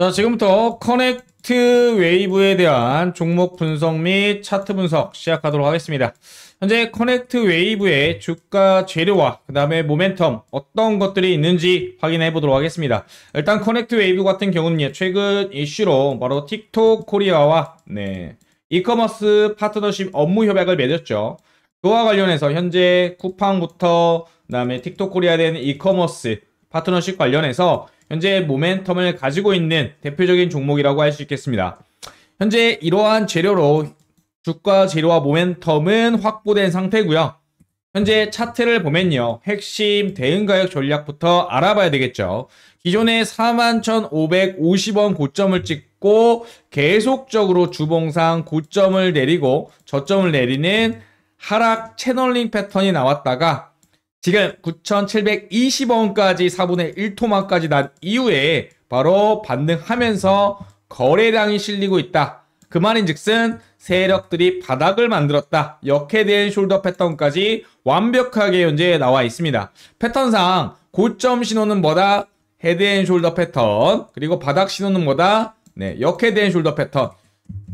자, 지금부터 커넥트 웨이브에 대한 종목 분석 및 차트 분석 시작하도록 하겠습니다. 현재 커넥트 웨이브의 주가 재료와 그 다음에 모멘텀 어떤 것들이 있는지 확인해 보도록 하겠습니다. 일단 커넥트 웨이브 같은 경우는 최근 이슈로 바로 틱톡 코리아와 네, 이커머스 파트너십 업무 협약을 맺었죠. 그와 관련해서 현재 쿠팡부터 그 다음에 틱톡 코리아에 대한 이커머스 파트너십 관련해서 현재 모멘텀을 가지고 있는 대표적인 종목이라고 할 수 있겠습니다. 현재 이러한 재료로 주가 재료와 모멘텀은 확보된 상태고요. 현재 차트를 보면요. 핵심 대응 가격 전략부터 알아봐야 되겠죠. 기존에 41,550원 고점을 찍고 계속적으로 주봉상 고점을 내리고 저점을 내리는 하락 채널링 패턴이 나왔다가 지금 9,720원까지 4분의 1토막까지 난 이후에 바로 반등하면서 거래량이 실리고 있다. 그 말인즉슨 세력들이 바닥을 만들었다. 역회된 숄더 패턴까지 완벽하게 현재 나와 있습니다. 패턴상 고점 신호는 뭐다? 헤드앤 숄더 패턴 그리고 바닥 신호는 뭐다? 네, 역헤된 숄더 패턴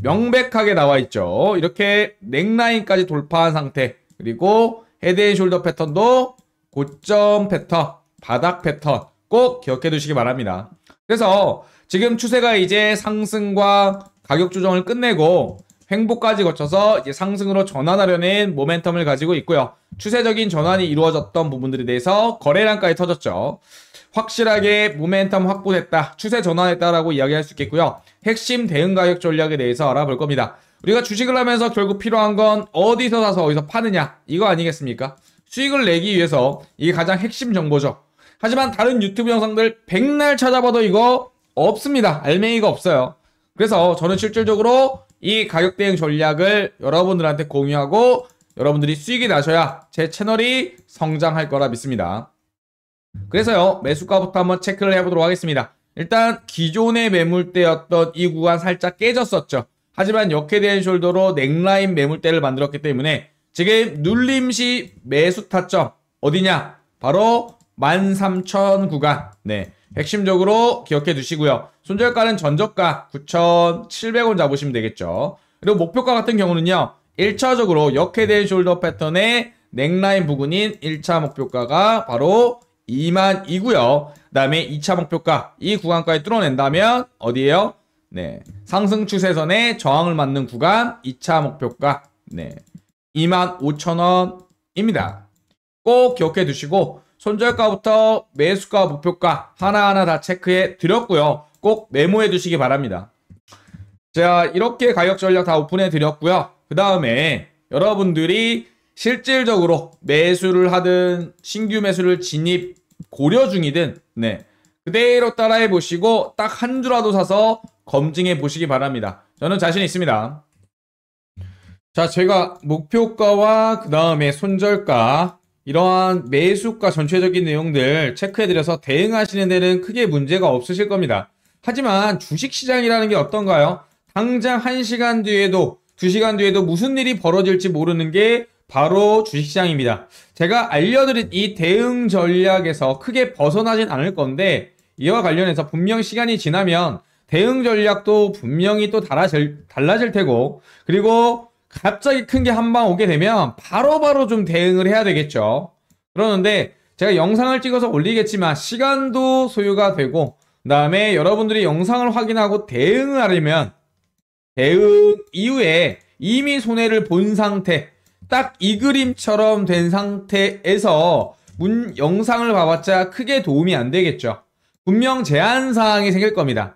명백하게 나와 있죠. 이렇게 넥라인까지 돌파한 상태 그리고 헤드앤 숄더 패턴도 고점 패턴, 바닥 패턴 꼭 기억해 두시기 바랍니다. 그래서 지금 추세가 이제 상승과 가격 조정을 끝내고 횡보까지 거쳐서 이제 상승으로 전환하려는 모멘텀을 가지고 있고요. 추세적인 전환이 이루어졌던 부분들에 대해서 거래량까지 터졌죠. 확실하게 모멘텀 확보됐다, 추세 전환했다라고 이야기할 수 있겠고요. 핵심 대응 가격 전략에 대해서 알아볼 겁니다. 우리가 주식을 하면서 결국 필요한 건 어디서 사서 어디서 파느냐 이거 아니겠습니까? 수익을 내기 위해서 이게 가장 핵심 정보죠. 하지만 다른 유튜브 영상들 백날 찾아봐도 이거 없습니다. 알맹이가 없어요. 그래서 저는 실질적으로 이 가격 대응 전략을 여러분들한테 공유하고 여러분들이 수익이 나셔야 제 채널이 성장할 거라 믿습니다. 그래서요 매수가부터 한번 체크를 해보도록 하겠습니다. 일단 기존의 매물대였던 이 구간 살짝 깨졌었죠. 하지만 역회된행 숄더로 넥라인 매물대를 만들었기 때문에 지금 눌림시 매수 타점 어디냐? 바로 13,000 구간. 네. 핵심적으로 기억해 두시고요. 손절가는 전저가 9,700원 잡으시면 되겠죠. 그리고 목표가 같은 경우는요. 1차적으로 역회대 숄더 패턴의 넥라인 부근인 1차 목표가가 바로 2만이고요. 그 다음에 2차 목표가 이 구간까지 뚫어낸다면 어디에요? 네. 상승 추세선에 저항을 맞는 구간 2차 목표가. 네. 25,000원입니다. 꼭 기억해 두시고 손절가부터 매수가 목표가 하나하나 다 체크해 드렸고요. 꼭 메모해 두시기 바랍니다. 자 이렇게 가격 전략 다 오픈해 드렸고요. 그 다음에 여러분들이 실질적으로 매수를 하든 신규 매수를 진입 고려 중이든 네 그대로 따라해 보시고 딱 한 주라도 사서 검증해 보시기 바랍니다. 저는 자신 있습니다. 자, 제가 목표가와 그 다음에 손절가 이러한 매수가 전체적인 내용들 체크해드려서 대응하시는 데는 크게 문제가 없으실 겁니다. 하지만 주식시장이라는 게 어떤가요? 당장 1시간 뒤에도 2시간 뒤에도 무슨 일이 벌어질지 모르는 게 바로 주식시장입니다. 제가 알려드린 이 대응 전략에서 크게 벗어나진 않을 건데 이와 관련해서 분명 시간이 지나면 대응 전략도 분명히 또 달라질, 달라질 테고 그리고 갑자기 큰 게 한 방 오게 되면 바로바로 바로 좀 대응을 해야 되겠죠. 그러는데 제가 영상을 찍어서 올리겠지만 시간도 소요가 되고 그 다음에 여러분들이 영상을 확인하고 대응을 하려면 대응 이후에 이미 손해를 본 상태 딱 이 그림처럼 된 상태에서 문 영상을 봐봤자 크게 도움이 안 되겠죠. 분명 제한사항이 생길 겁니다.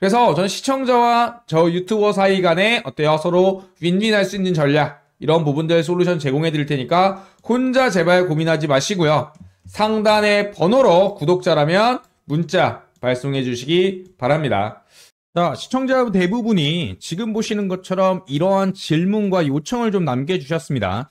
그래서 저는 시청자와 저 유튜버 사이 간에 어때요? 서로 윈윈할 수 있는 전략 이런 부분들 솔루션 제공해 드릴 테니까 혼자 제발 고민하지 마시고요. 상단의 번호로 구독자라면 문자 발송해 주시기 바랍니다. 자, 시청자 대부분이 지금 보시는 것처럼 이러한 질문과 요청을 좀 남겨주셨습니다.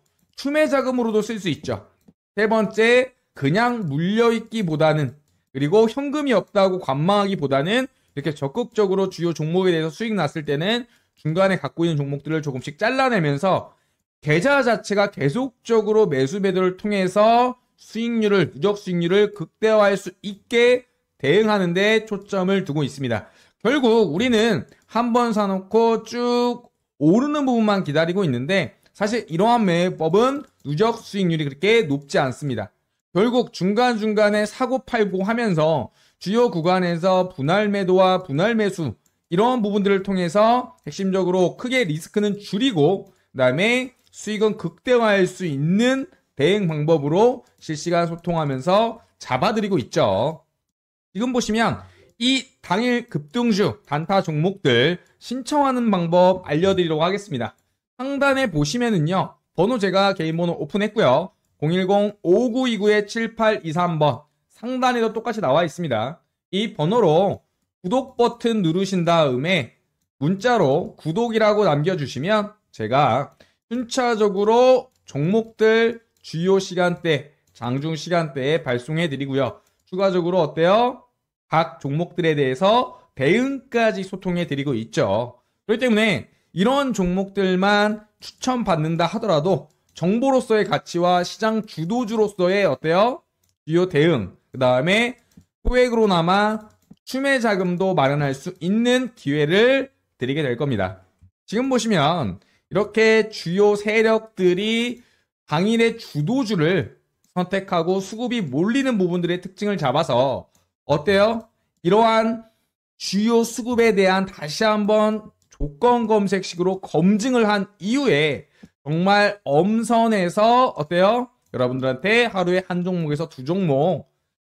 추매 자금으로도 쓸 수 있죠. 세 번째, 그냥 물려있기보다는 그리고 현금이 없다고 관망하기보다는 이렇게 적극적으로 주요 종목에 대해서 수익 났을 때는 중간에 갖고 있는 종목들을 조금씩 잘라내면서 계좌 자체가 계속적으로 매수 매도를 통해서 수익률을 누적 수익률을 극대화할 수 있게 대응하는 데 초점을 두고 있습니다. 결국 우리는 한 번 사놓고 쭉 오르는 부분만 기다리고 있는데 사실 이러한 매매법은 누적 수익률이 그렇게 높지 않습니다. 결국 중간중간에 사고팔고 하면서 주요 구간에서 분할 매도와 분할 매수 이런 부분들을 통해서 핵심적으로 크게 리스크는 줄이고 그다음에 수익은 극대화할 수 있는 대응 방법으로 실시간 소통하면서 잡아드리고 있죠. 지금 보시면 이 당일 급등주 단타 종목들 신청하는 방법 알려드리려고 하겠습니다. 상단에 보시면은요. 번호 제가 개인 번호 오픈했고요. 010-5929-7823번 상단에도 똑같이 나와 있습니다. 이 번호로 구독 버튼 누르신 다음에 문자로 구독이라고 남겨주시면 제가 순차적으로 종목들 주요 시간대, 장중 시간대에 발송해 드리고요. 추가적으로 어때요? 각 종목들에 대해서 대응까지 소통해 드리고 있죠. 그렇기 때문에 이런 종목들만 추천받는다 하더라도 정보로서의 가치와 시장 주도주로서의 어때요? 주요 대응, 그 다음에 소액으로나마 추매 자금도 마련할 수 있는 기회를 드리게 될 겁니다. 지금 보시면 이렇게 주요 세력들이 당일의 주도주를 선택하고 수급이 몰리는 부분들의 특징을 잡아서 어때요? 이러한 주요 수급에 대한 다시 한번 조건 검색식으로 검증을 한 이후에 정말 엄선해서 어때요? 여러분들한테 하루에 한 종목에서 두 종목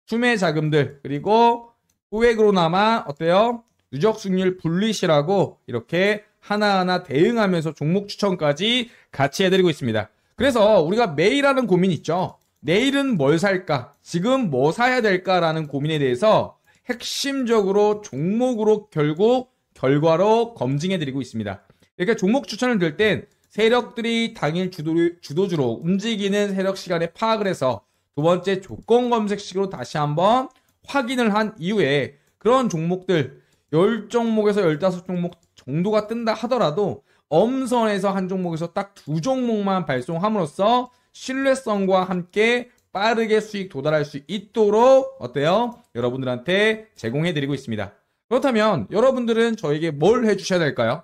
투매 자금들 그리고 후액으로나마 어때요? 누적 수익률 분리시라고 이렇게 하나하나 대응하면서 종목 추천까지 같이 해드리고 있습니다. 그래서 우리가 매일 하는 고민 있죠. 내일은 뭘 살까? 지금 뭐 사야 될까라는 고민에 대해서 핵심적으로 종목으로 결국 결과로 검증해드리고 있습니다. 이렇게 그러니까 종목 추천을 될땐 세력들이 당일 주도, 주로 움직이는 세력 시간에 파악을 해서 두 번째 조건 검색식으로 다시 한번 확인을 한 이후에 그런 종목들 10종목에서 15종목 정도가 뜬다 하더라도 엄선해서한 종목에서 딱 두 종목만 발송함으로써 신뢰성과 함께 빠르게 수익 도달할 수 있도록 어때요? 여러분들한테 제공해 드리고 있습니다. 그렇다면 여러분들은 저에게 뭘 해주셔야 될까요?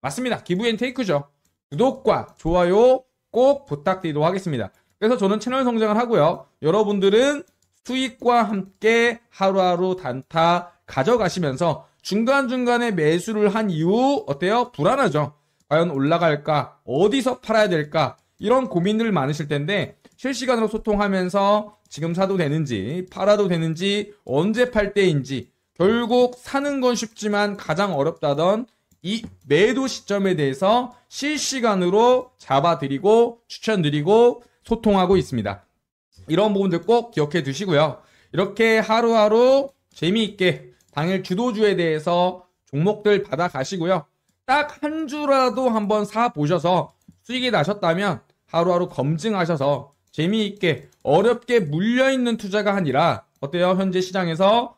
맞습니다. 기부 앤 테이크죠. 구독과 좋아요 꼭 부탁드리도록 하겠습니다. 그래서 저는 채널 성장을 하고요. 여러분들은 수익과 함께 하루하루 단타 가져가시면서 중간중간에 매수를 한 이후 어때요? 불안하죠. 과연 올라갈까? 어디서 팔아야 될까? 이런 고민들 많으실 텐데 실시간으로 소통하면서 지금 사도 되는지 팔아도 되는지 언제 팔 때인지 결국 사는 건 쉽지만 가장 어렵다던 이 매도 시점에 대해서 실시간으로 잡아드리고 추천드리고 소통하고 있습니다. 이런 부분들 꼭 기억해 두시고요. 이렇게 하루하루 재미있게 당일 주도주에 대해서 종목들 받아 가시고요. 딱 한 주라도 한번 사 보셔서 수익이 나셨다면 하루하루 검증하셔서 재미있게 어렵게 물려있는 투자가 아니라 어때요? 현재 시장에서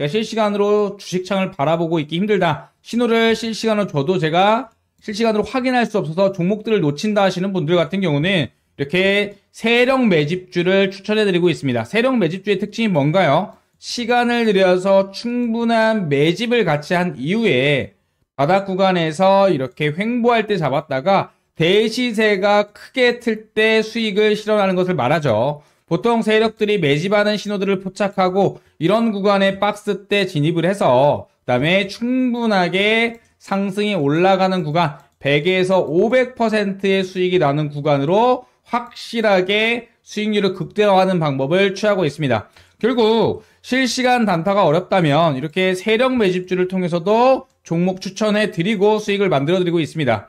제가 실시간으로 주식창을 바라보고 있기 힘들다. 신호를 실시간으로 줘도 제가 실시간으로 확인할 수 없어서 종목들을 놓친다 하시는 분들 같은 경우는 이렇게 세력 매집주를 추천해드리고 있습니다. 세력 매집주의 특징이 뭔가요? 시간을 들여서 충분한 매집을 같이 한 이후에 바닥 구간에서 이렇게 횡보할 때 잡았다가 대시세가 크게 틀 때 수익을 실현하는 것을 말하죠. 보통 세력들이 매집하는 신호들을 포착하고 이런 구간에 박스 때 진입을 해서 그 다음에 충분하게 상승이 올라가는 구간 100에서 500%의 수익이 나는 구간으로 확실하게 수익률을 극대화하는 방법을 취하고 있습니다. 결국 실시간 단타가 어렵다면 이렇게 세력 매집주를 통해서도 종목 추천해 드리고 수익을 만들어 드리고 있습니다.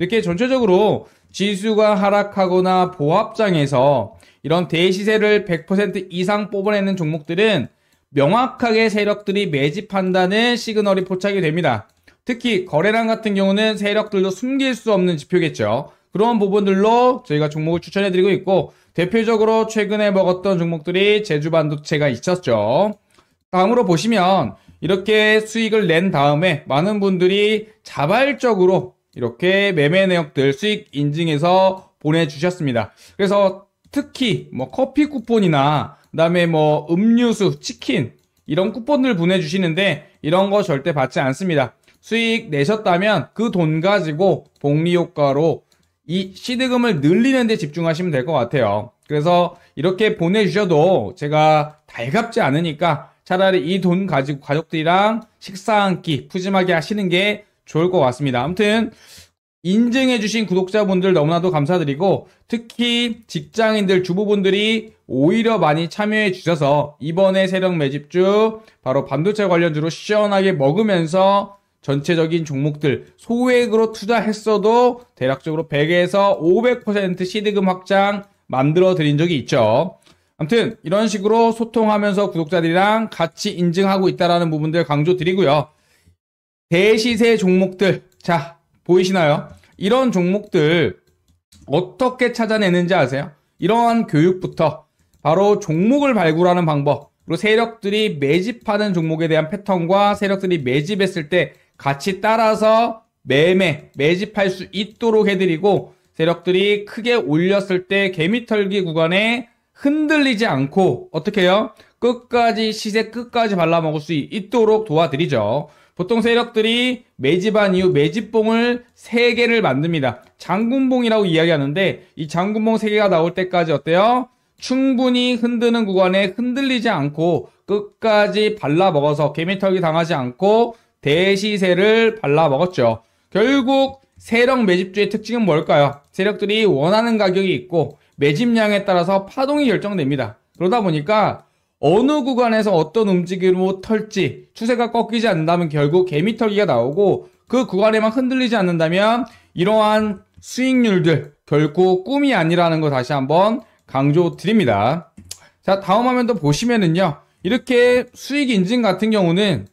이렇게 전체적으로 지수가 하락하거나 보합장에서 이런 대시세를 100% 이상 뽑아내는 종목들은 명확하게 세력들이 매집한다는 시그널이 포착이 됩니다. 특히 거래량 같은 경우는 세력들도 숨길 수 없는 지표겠죠. 그런 부분들로 저희가 종목을 추천해드리고 있고 대표적으로 최근에 먹었던 종목들이 제주 반도체가 있었죠. 다음으로 보시면 이렇게 수익을 낸 다음에 많은 분들이 자발적으로 이렇게 매매 내역들 수익 인증해서 보내주셨습니다. 그래서 특히 뭐 커피 쿠폰이나 그다음에 뭐 음료수, 치킨 이런 쿠폰을 보내주시는데 이런 거 절대 받지 않습니다. 수익 내셨다면 그 돈 가지고 복리 효과로 이 시드금을 늘리는 데 집중하시면 될 것 같아요. 그래서 이렇게 보내주셔도 제가 달갑지 않으니까 차라리 이 돈 가지고 가족들이랑 식사 한 끼 푸짐하게 하시는 게 좋을 것 같습니다. 아무튼 인증해주신 구독자분들 너무나도 감사드리고 특히 직장인들 주부분들이 오히려 많이 참여해 주셔서 이번에 세력 매집주 바로 반도체 관련주로 시원하게 먹으면서 전체적인 종목들 소액으로 투자했어도 대략적으로 100에서 500% 시드금 확장 만들어 드린 적이 있죠. 아무튼 이런 식으로 소통하면서 구독자들이랑 같이 인증하고 있다라는 부분들 강조 드리고요. 대시세 종목들. 자, 보이시나요? 이런 종목들 어떻게 찾아내는지 아세요? 이러한 교육부터 바로 종목을 발굴하는 방법, 그리고 세력들이 매집하는 종목에 대한 패턴과 세력들이 매집했을 때 같이 따라서 매매, 매집할 수 있도록 해드리고 세력들이 크게 올렸을 때 개미털기 구간에 흔들리지 않고 어떻게 해요? 끝까지 시세 끝까지 발라먹을 수 있도록 도와드리죠. 보통 세력들이 매집한 이후 매집봉을 3개를 만듭니다. 장군봉이라고 이야기하는데 이 장군봉 3개가 나올 때까지 어때요? 충분히 흔드는 구간에 흔들리지 않고 끝까지 발라먹어서 개미털기 당하지 않고 대시세를 발라먹었죠. 결국 세력 매집주의 특징은 뭘까요? 세력들이 원하는 가격이 있고 매집량에 따라서 파동이 결정됩니다. 그러다 보니까 어느 구간에서 어떤 움직임으로 털지 추세가 꺾이지 않는다면 결국 개미털기가 나오고 그 구간에만 흔들리지 않는다면 이러한 수익률들 결국 꿈이 아니라는 거 다시 한번 강조드립니다. 자 다음 화면도 보시면은요 이렇게 수익 인증 같은 경우는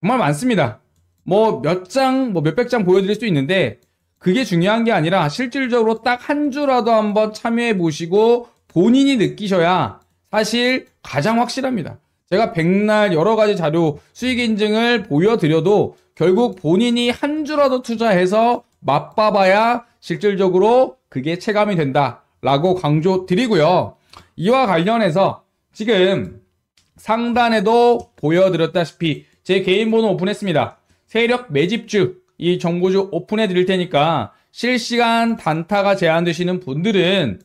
정말 많습니다. 뭐 몇 장, 뭐 몇 백 장 보여드릴 수 있는데 그게 중요한 게 아니라 실질적으로 딱 한 주라도 한번 참여해 보시고 본인이 느끼셔야 사실 가장 확실합니다. 제가 백날 여러 가지 자료 수익 인증을 보여드려도 결국 본인이 한 주라도 투자해서 맛봐봐야 실질적으로 그게 체감이 된다라고 강조 드리고요. 이와 관련해서 지금 상단에도 보여드렸다시피 제 개인 번호 오픈했습니다. 세력 매집주 이 정보주 오픈해 드릴 테니까 실시간 단타가 제한되시는 분들은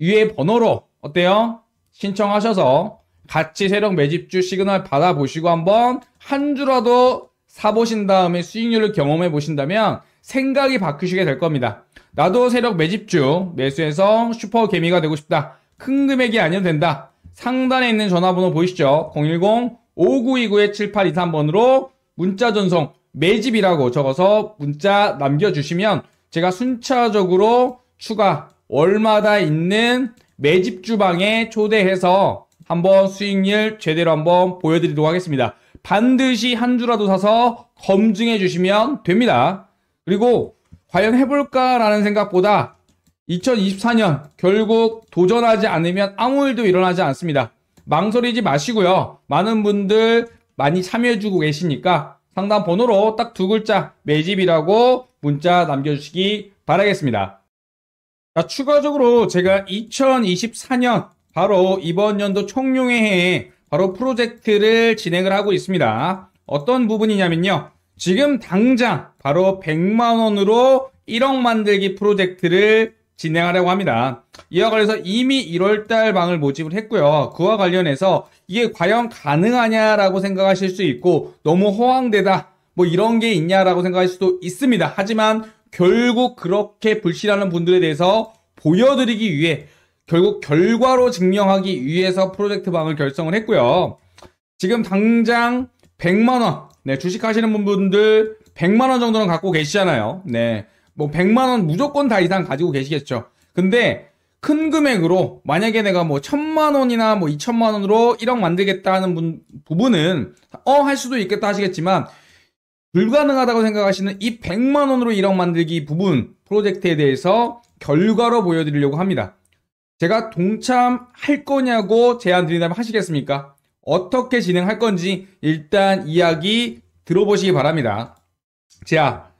위에 번호로 어때요? 신청하셔서 같이 세력 매집주 시그널 받아보시고 한번 한 주라도 사보신 다음에 수익률을 경험해 보신다면 생각이 바뀌시게 될 겁니다. 나도 세력 매집주 매수해서 슈퍼 개미가 되고 싶다. 큰 금액이 아니어도 된다. 상단에 있는 전화번호 보이시죠? 010-5929-7823번으로 문자 전송 매집이라고 적어서 문자 남겨주시면 제가 순차적으로 추가 월마다 있는 매집 주방에 초대해서 한번 수익률 제대로 한번 보여드리도록 하겠습니다. 반드시 한 주라도 사서 검증해 주시면 됩니다. 그리고 과연 해볼까라는 생각보다 2024년 결국 도전하지 않으면 아무 일도 일어나지 않습니다. 망설이지 마시고요. 많은 분들 많이 참여해주고 계시니까 상담 번호로 딱 두 글자 매집이라고 문자 남겨주시기 바라겠습니다. 자, 추가적으로 제가 2024년 바로 이번 연도 총룡의해에 바로 프로젝트를 진행을 하고 있습니다. 어떤 부분이냐면요. 지금 당장 바로 100만 원으로 1억 만들기 프로젝트를 진행하려고 합니다. 이와 관련해서 이미 1월달 방을 모집을 했고요. 그와 관련해서 이게 과연 가능하냐라고 생각하실 수 있고 너무 허황되다 뭐 이런 게 있냐라고 생각할 수도 있습니다. 하지만 결국 그렇게 불신하는 분들에 대해서 보여드리기 위해 결국 결과로 증명하기 위해서 프로젝트 방을 결성을 했고요. 지금 당장 100만 원, 네, 주식 하시는 분들 100만 원 정도는 갖고 계시잖아요. 네. 뭐 100만 원 무조건 다 이상 가지고 계시겠죠. 근데 큰 금액으로 만약에 내가 뭐 천만 원이나 뭐 2천만 원으로 1억 만들겠다 하는 분, 부분은 어 할 수도 있겠다 하시겠지만 불가능하다고 생각하시는 이 100만 원으로 1억 만들기 부분 프로젝트에 대해서 결과로 보여드리려고 합니다. 제가 동참할 거냐고 제안 드린다면 하시겠습니까? 어떻게 진행할 건지 일단 이야기 들어보시기 바랍니다. 자,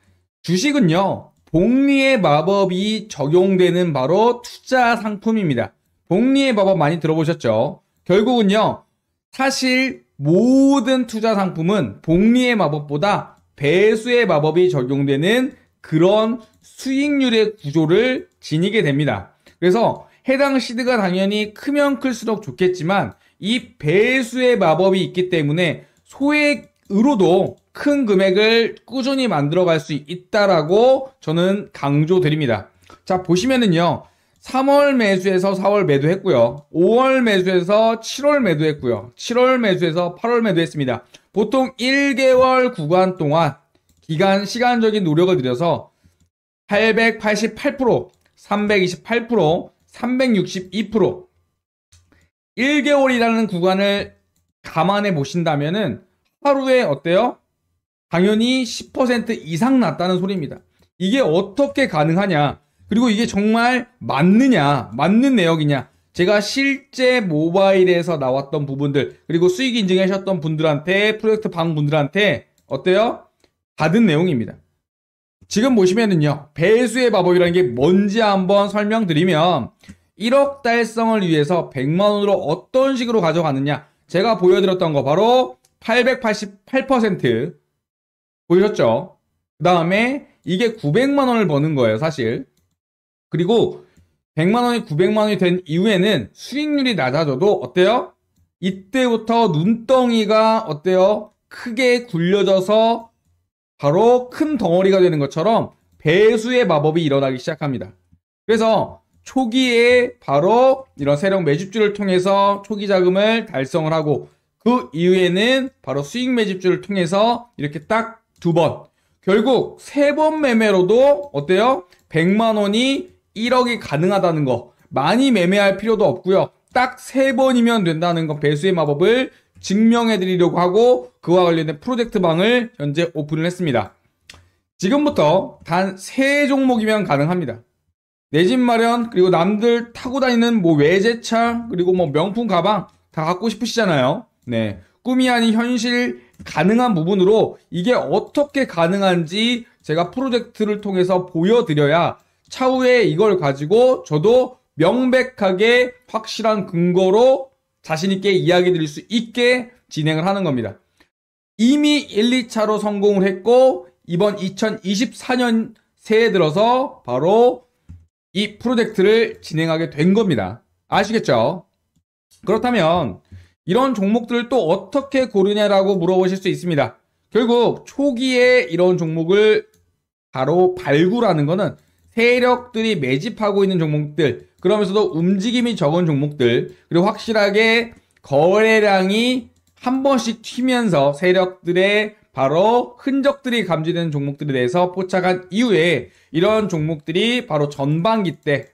주식은요, 복리의 마법이 적용되는 바로 투자 상품입니다. 복리의 마법 많이 들어보셨죠? 결국은요, 사실 모든 투자 상품은 복리의 마법보다 배수의 마법이 적용되는 그런 수익률의 구조를 지니게 됩니다. 그래서 해당 시드가 당연히 크면 클수록 좋겠지만 이 배수의 마법이 있기 때문에 소액으로도 큰 금액을 꾸준히 만들어갈 수 있다라고 저는 강조드립니다. 자 보시면은요. 3월 매수에서 4월 매도했고요. 5월 매수에서 7월 매도했고요. 7월 매수에서 8월 매도했습니다. 보통 1개월 구간 동안 기간 시간적인 노력을 들여서 888%, 328%, 362% 1개월이라는 구간을 감안해 보신다면은 하루에 어때요? 당연히 10% 이상 났다는 소리입니다. 이게 어떻게 가능하냐? 그리고 이게 정말 맞느냐? 맞는 내역이냐? 제가 실제 모바일에서 나왔던 부분들 그리고 수익 인증하셨던 분들한테 프로젝트 방 분들한테 어때요? 받은 내용입니다. 지금 보시면은요, 배수의 마법이라는 게 뭔지 한번 설명드리면, 1억 달성을 위해서 100만원으로 어떤 식으로 가져가느냐. 제가 보여드렸던 거 바로 888% 보이셨죠? 그 다음에 이게 900만원을 버는 거예요, 사실. 그리고 100만원이 900만원이 된 이후에는 수익률이 낮아져도 어때요? 이때부터 눈덩이가 어때요? 크게 굴려져서 바로 큰 덩어리가 되는 것처럼 배수의 마법이 일어나기 시작합니다. 그래서 초기에 바로 이런 세력 매집주를 통해서 초기 자금을 달성을 하고 그 이후에는 바로 수익 매집주를 통해서 이렇게 딱 두 번 결국 세 번 매매로도 어때요? 100만 원이 1억이 가능하다는 거 많이 매매할 필요도 없고요. 딱 세 번이면 된다는 거 배수의 마법을 증명해 드리려고 하고 그와 관련된 프로젝트 방을 현재 오픈을 했습니다. 지금부터 단 세 종목이면 가능합니다. 내 집 마련 그리고 남들 타고 다니는 뭐 외제차 그리고 뭐 명품 가방 다 갖고 싶으시잖아요. 네. 꿈이 아닌 현실 가능한 부분으로 이게 어떻게 가능한지 제가 프로젝트를 통해서 보여드려야 차후에 이걸 가지고 저도 명백하게 확실한 근거로 자신 있게 이야기 드릴 수 있게 진행을 하는 겁니다. 이미 1, 2차로 성공을 했고 이번 2024년 새에 들어서 바로 이 프로젝트를 진행하게 된 겁니다. 아시겠죠? 그렇다면 이런 종목들을 또 어떻게 고르냐라고 물어보실 수 있습니다. 결국 초기에 이런 종목을 바로 발굴하는 거는 세력들이 매집하고 있는 종목들, 그러면서도 움직임이 적은 종목들, 그리고 확실하게 거래량이 한 번씩 튀면서 세력들의 바로 흔적들이 감지되는 종목들에 대해서 포착한 이후에 이런 종목들이 바로 전반기 때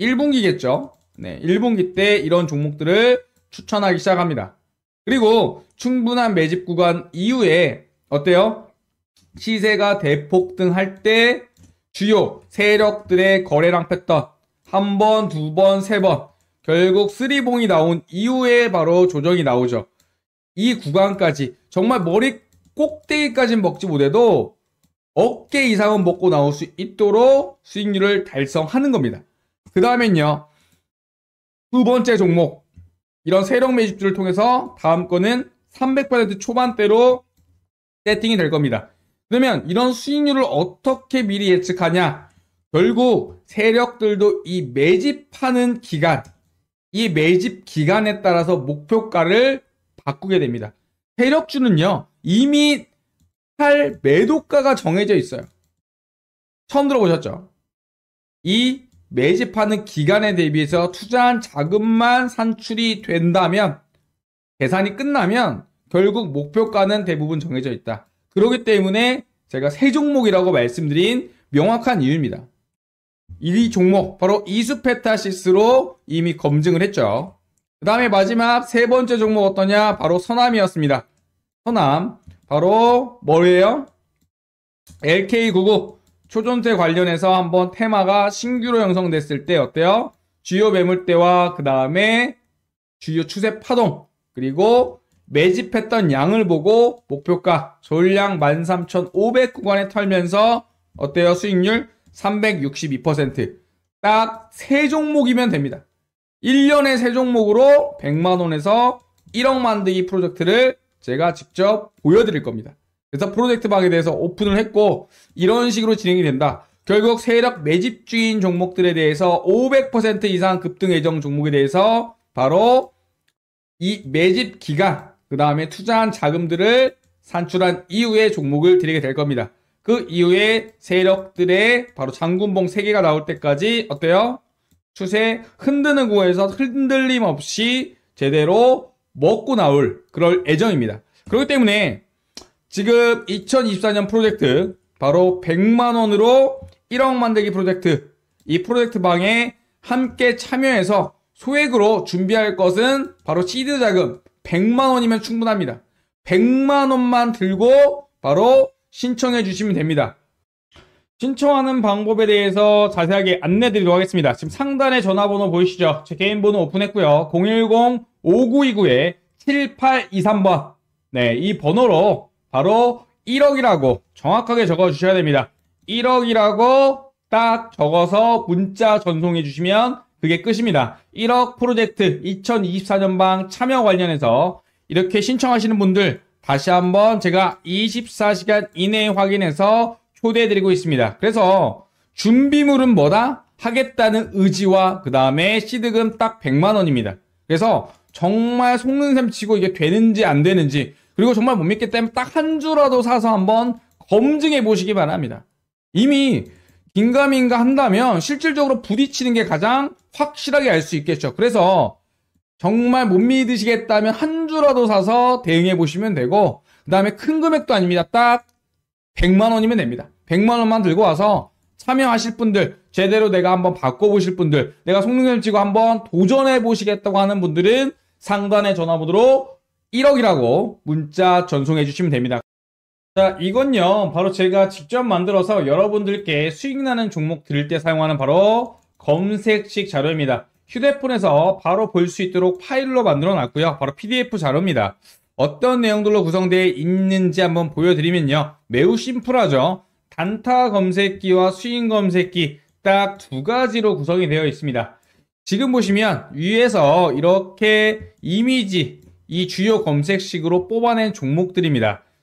1분기겠죠. 네, 1분기 때 이런 종목들을 추천하기 시작합니다. 그리고 충분한 매집 구간 이후에 어때요? 시세가 대폭등할 때 주요 세력들의 거래량 패턴 한 번, 두 번, 세 번 결국 쓰리봉이 나온 이후에 바로 조정이 나오죠. 이 구간까지 정말 머리 꼭대기까지는 먹지 못해도 어깨 이상은 먹고 나올 수 있도록 수익률을 달성하는 겁니다. 그 다음엔요. 두 번째 종목 이런 세력 매집주를 통해서 다음 거는 300% 초반대로 세팅이 될 겁니다. 그러면 이런 수익률을 어떻게 미리 예측하냐? 결국 세력들도 이 매집하는 기간, 이 매집 기간에 따라서 목표가를 바꾸게 됩니다. 세력주는요, 이미 팔 매도가가 정해져 있어요. 처음 들어보셨죠? 이 매집하는 기간에 대비해서 투자한 자금만 산출이 된다면, 계산이 끝나면 결국 목표가는 대부분 정해져 있다. 그러기 때문에 제가 세 종목이라고 말씀드린 명확한 이유입니다. 1위 종목 바로 이수페타시스로 이미 검증을 했죠. 그 다음에 마지막 세 번째 종목 어떠냐 바로 서남이었습니다. 서남 바로 뭐예요? LK99 초전세 관련해서 한번 테마가 신규로 형성됐을 때 어때요? 주요 매물대와 그 다음에 주요 추세 파동 그리고 매집했던 양을 보고 목표가 졸량13,500 구간에 털면서 어때요? 수익률 362%. 딱 세 종목이면 됩니다. 1년에 세 종목으로 100만원에서 1억 만들기 프로젝트를 제가 직접 보여드릴 겁니다. 그래서 프로젝트 방에 대해서 오픈을 했고 이런 식으로 진행이 된다. 결국 세력 매집주인 종목들에 대해서 500% 이상 급등 예정 종목에 대해서 바로 이 매집 기간 그 다음에 투자한 자금들을 산출한 이후에 종목을 드리게 될 겁니다. 그 이후에 세력들의 바로 장군봉 3개가 나올 때까지 어때요? 추세 흔드는 구에서 흔들림 없이 제대로 먹고 나올 그럴 애정입니다 그렇기 때문에 지금 2024년 프로젝트 바로 100만원으로 1억 만들기 프로젝트 이 프로젝트 방에 함께 참여해서 소액으로 준비할 것은 바로 시드 자금 100만 원이면 충분합니다. 100만 원만 들고 바로 신청해 주시면 됩니다. 신청하는 방법에 대해서 자세하게 안내 드리도록 하겠습니다. 지금 상단에 전화번호 보이시죠? 제 개인 번호 오픈했고요. 010-5929-7823번. 네, 이 번호로 바로 1억이라고 정확하게 적어 주셔야 됩니다. 1억이라고 딱 적어서 문자 전송해 주시면 그게 끝입니다. 1억 프로젝트 2024년방 참여 관련해서 이렇게 신청하시는 분들 다시 한번 제가 24시간 이내에 확인해서 초대해드리고 있습니다. 그래서 준비물은 뭐다? 하겠다는 의지와 그 다음에 시드금 딱 100만 원입니다. 그래서 정말 속는 셈 치고 이게 되는지 안 되는지 그리고 정말 못 믿기 때문에 딱 한 주라도 사서 한번 검증해 보시기 바랍니다. 이미 긴가민가 한다면 실질적으로 부딪히는 게 가장 확실하게 알 수 있겠죠. 그래서 정말 못 믿으시겠다면 한 주라도 사서 대응해 보시면 되고 그 다음에 큰 금액도 아닙니다. 딱 100만 원이면 됩니다. 100만 원만 들고 와서 참여하실 분들 제대로 내가 한번 바꿔보실 분들 내가 속눈썹 찍고 한번 도전해 보시겠다고 하는 분들은 상단에 전화 보도록 1억이라고 문자 전송해 주시면 됩니다. 자 이건요 바로 제가 직접 만들어서 여러분들께 수익나는 종목 들을 때 사용하는 바로 검색식 자료입니다 휴대폰에서 바로 볼 수 있도록 파일로 만들어 놨고요 바로 pdf 자료입니다 어떤 내용들로 구성되어 있는지 한번 보여드리면요 매우 심플하죠 단타 검색기와 수익 검색기 딱 두 가지로 구성이 되어 있습니다 지금 보시면 위에서 이렇게 이미지 이 주요 검색식으로 뽑아낸 종목들입니다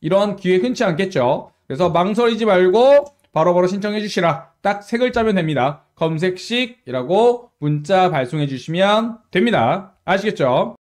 이런 기회 흔치 않겠죠. 그래서 망설이지 말고 바로바로 신청해 주시라. 딱 세 글자면 됩니다. 검색식이라고 문자 발송해 주시면 됩니다. 아시겠죠?